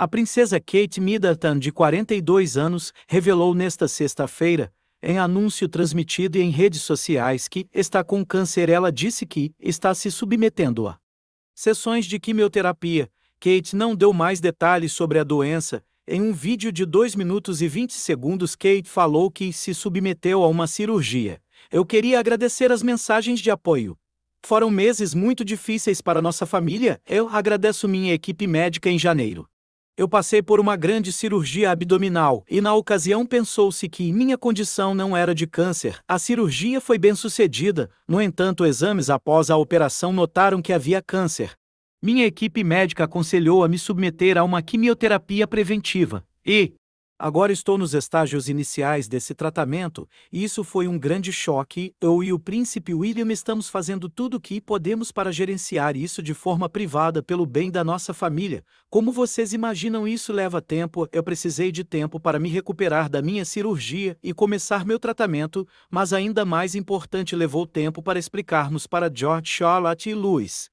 A princesa Kate Middleton, de 42 anos, revelou nesta sexta-feira, em anúncio transmitido em redes sociais, que está com câncer. Ela disse que está se submetendo a sessões de quimioterapia. Kate não deu mais detalhes sobre a doença. Em um vídeo de 2 minutos e 20 segundos, Kate falou que se submeteu a uma cirurgia. Eu queria agradecer as mensagens de apoio. Foram meses muito difíceis para nossa família. Eu agradeço minha equipe médica em janeiro. Eu passei por uma grande cirurgia abdominal e, na ocasião, pensou-se que minha condição não era de câncer. A cirurgia foi bem sucedida, no entanto, exames após a operação notaram que havia câncer. Minha equipe médica aconselhou a me submeter a uma quimioterapia preventiva e, Agora estou nos estágios iniciais desse tratamento, e isso foi um grande choque. Eu e o príncipe William estamos fazendo tudo o que podemos para gerenciar isso de forma privada pelo bem da nossa família. Como vocês imaginam, isso leva tempo. Eu precisei de tempo para me recuperar da minha cirurgia e começar meu tratamento, mas ainda mais importante, levou tempo para explicarmos para George, Charlotte e Louis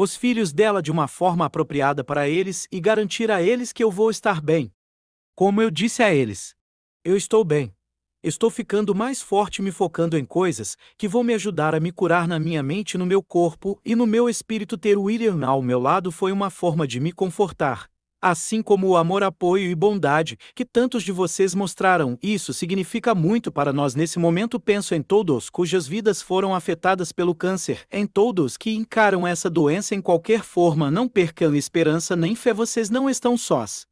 os filhos dela de uma forma apropriada para eles e garantir a eles que eu vou estar bem. Como eu disse a eles, eu estou bem. Estou ficando mais forte me focando em coisas que vão me ajudar a me curar na minha mente, no meu corpo e no meu espírito. Ter William ao meu lado foi uma forma de me confortar. Assim como o amor, apoio e bondade que tantos de vocês mostraram, isso significa muito para nós nesse momento. Penso em todos cujas vidas foram afetadas pelo câncer, em todos que encaram essa doença em qualquer forma. Não percam esperança nem fé, vocês não estão sós.